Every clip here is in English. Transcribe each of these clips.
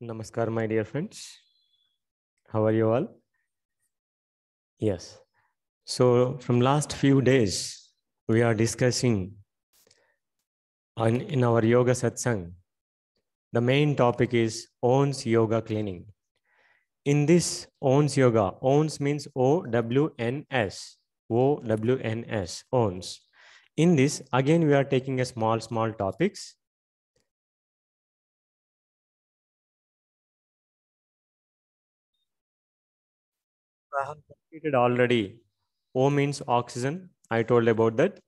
Namaskar, my dear friends. How are you all? Yes. So from last few days, we are discussing on, in our yoga satsang. The main topic is owns yoga cleaning. In this owns yoga, owns means O W N S. O W N S owns. In this, again, we are taking a small, small topics I have completed already. O means oxygen. I told about that.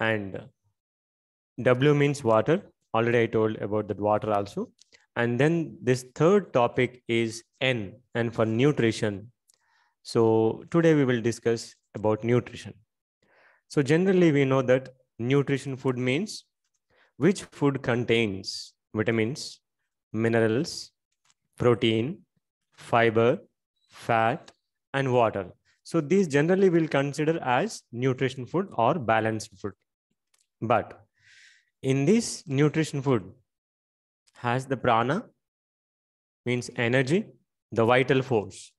And W means water. Already I told about that water also. And then this third topic is N and for nutrition. So today we will discuss about nutrition. So generally we know that nutrition food means which food contains vitamins, minerals, protein, fiber, fat, and water. So these generally we'll consider as nutrition food or balanced food. But in this nutrition food has the prana, means energy, the vital force.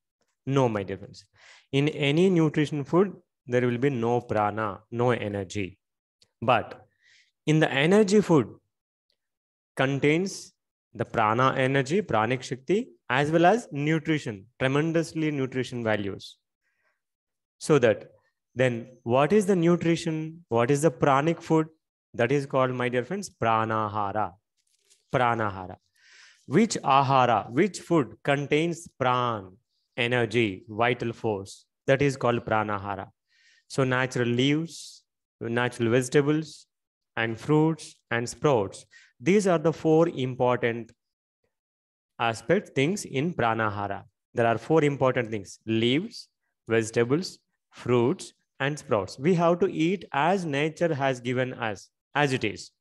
No, my dear friends. In any nutrition food, there will be no prana, no energy. But in the energy food contains the prana energy, pranic shakti, as well as nutrition, tremendously nutrition values. So that then what is the nutrition? What is the pranic food? That is called, my dear friends, pranahara. Pranahara. Which ahara, which food contains pran, energy, vital force? That is called pranahara. So natural leaves, natural vegetables and fruits and sprouts. These are the four important aspect things in pranahara. There are four important things, leaves, vegetables, fruits, and sprouts. We have to eat as nature has given us, as it is.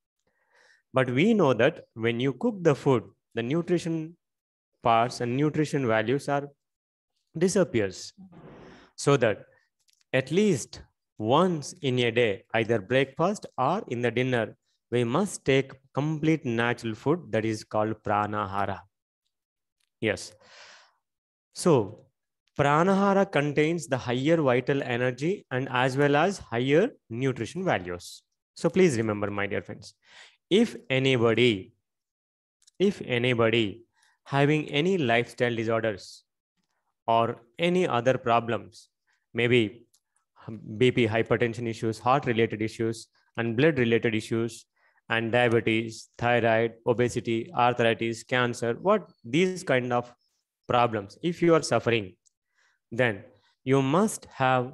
But we know that when you cook the food, the nutrition parts and nutrition values are disappears. So that at least once in a day, either breakfast or in the dinner, we must take complete natural food that is called pranahara. Yes. So pranahara contains the higher vital energy and as well as higher nutrition values. So please remember, my dear friends, if anybody, if anybody having any lifestyle disorders or any other problems, maybe BP, hypertension issues, heart related issues, and blood related issues, and diabetes, thyroid, obesity, arthritis, cancer, what these kind of problems. If you are suffering, then you must have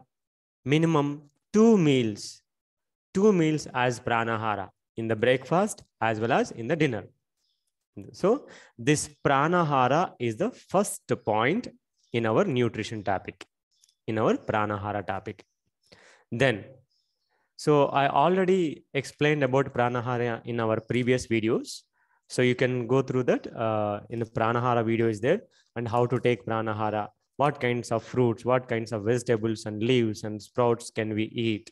minimum two meals, two meals as pranahara in the breakfast as well as in the dinner. So this pranahara is the first point in our nutrition topic, in our pranahara topic. Then so I already explained about pranahara in our previous videos. So you can go through that uh, in the pranahara video is there and how to take pranahara, what kinds of fruits, what kinds of vegetables and leaves and sprouts can we eat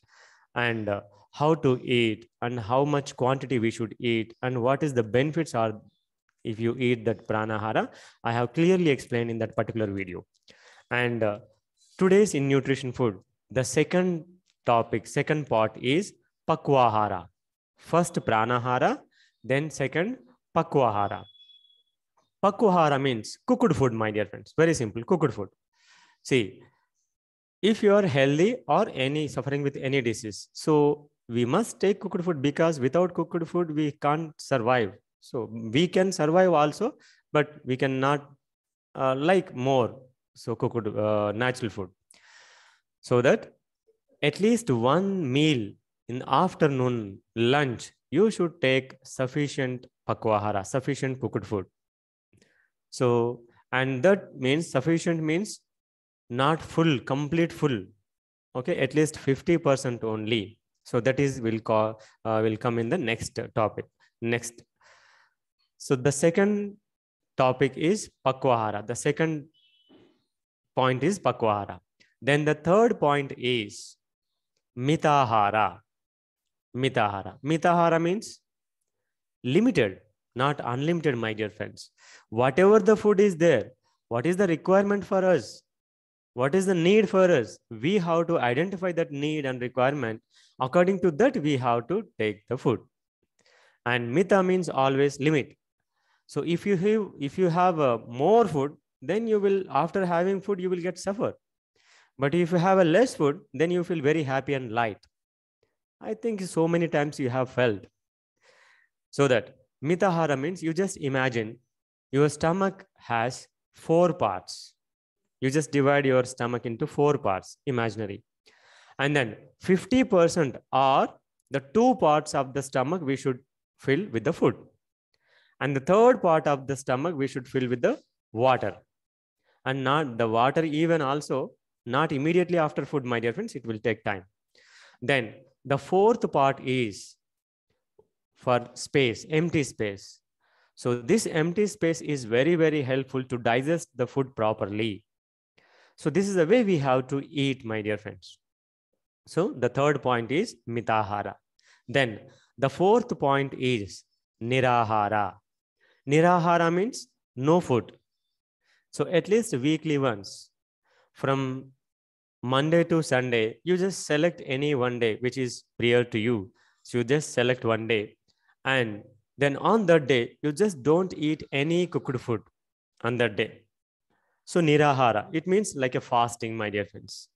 and uh, how to eat and how much quantity we should eat and what is the benefits are if you eat that pranahara. I have clearly explained in that particular video. And uh, today's in nutrition food, the second topic second part is pakwahara. First pranahara, then second pakwahara. Pakwahara means cooked food, my dear friends. Very simple, cooked food. See, if you are healthy or any suffering with any disease, so we must take cooked food because without cooked food we can't survive. So we can survive also, but we cannot uh, like more so cooked uh, natural food so that at least one meal in afternoon lunch, you should take sufficient pakwahara, sufficient cooked food. So, and that means sufficient means not full, complete full. Okay, at least 50% only. So that is will call uh, will come in the next topic. Next. So the second topic is pakwahara. The second point is pakwahara. Then the third point is mitahara. Mitahara. Mitahara means limited, not unlimited, my dear friends. Whatever the food is there, what is the requirement for us? What is the need for us? We have to identify that need and requirement. According to that, we have to take the food. And mita means always limit. So if you have, if you have uh, more food, then you will, after having food, you will get suffer. But if you have a less food, then you feel very happy and light. I think so many times you have felt. So that mitahara means you just imagine your stomach has four parts. You just divide your stomach into four parts, imaginary. And then 50% are the two parts of the stomach we should fill with the food. And the third part of the stomach we should fill with the water. And not the water even also not immediately after food, my dear friends, it will take time. Then the fourth part is for space, empty space. So this empty space is very, very helpful to digest the food properly. So this is the way we have to eat, my dear friends. So the third point is mitahara. Then the fourth point is nirahara. Nirahara means no food. So at least weekly once, from Monday to Sunday, you just select any one day which is prior to you. So you just select one day. And then on that day, you just don't eat any cooked food on that day. So nirahara, it means like a fasting, my dear friends.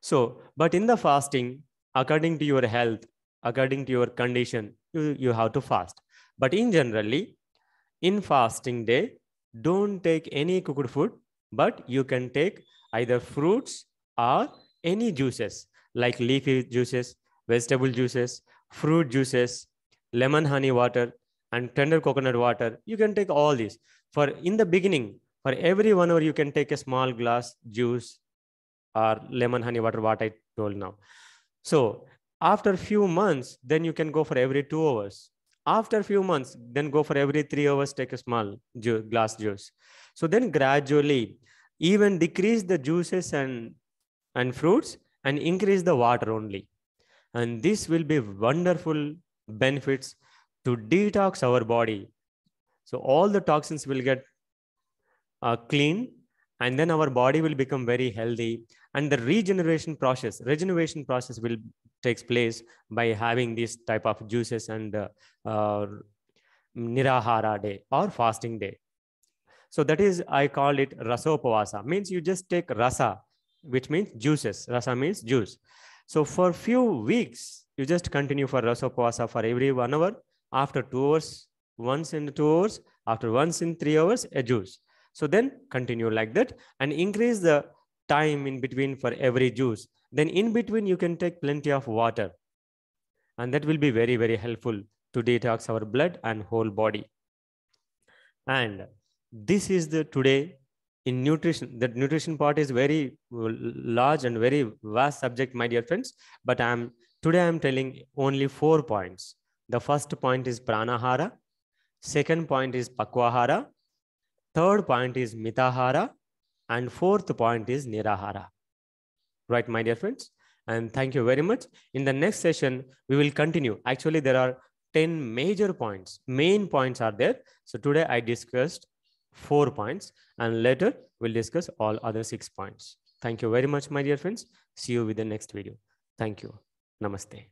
So, but in the fasting, according to your health, according to your condition, you, you have to fast. But in generally, in fasting day, don't take any cooked food but you can take either fruits or any juices like leafy juices, vegetable juices, fruit juices, lemon honey water, and tender coconut water. You can take all these. For in the beginning, for every one hour, you can take a small glass juice or lemon honey water, what I told now. So after few months, then you can go for every two hours after a few months then go for every three hours take a small ju glass juice so then gradually even decrease the juices and and fruits and increase the water only and this will be wonderful benefits to detox our body so all the toxins will get uh, clean and then our body will become very healthy and the regeneration process regeneration process will takes place by having this type of juices and uh, uh, nirahara day or fasting day. So that is, I call it rasopavasa, means you just take rasa, which means juices. Rasa means juice. So for few weeks, you just continue for rasopavasa for every one hour. After two hours, once in two hours, after once in three hours, a juice. So then continue like that and increase the time in between for every juice. Then in between, you can take plenty of water. And that will be very, very helpful to detox our blood and whole body. And this is the today in nutrition. The nutrition part is very large and very vast subject, my dear friends. But I'm today I'm telling only four points. The first point is pranahara. Second point is pakwahara. Third point is mitahara. And fourth point is nirahara. Right, my dear friends? And thank you very much. In the next session, we will continue. Actually, there are 10 major points. Main points are there. So today I discussed four points and later we'll discuss all other six points. Thank you very much, my dear friends. See you with the next video. Thank you. Namaste.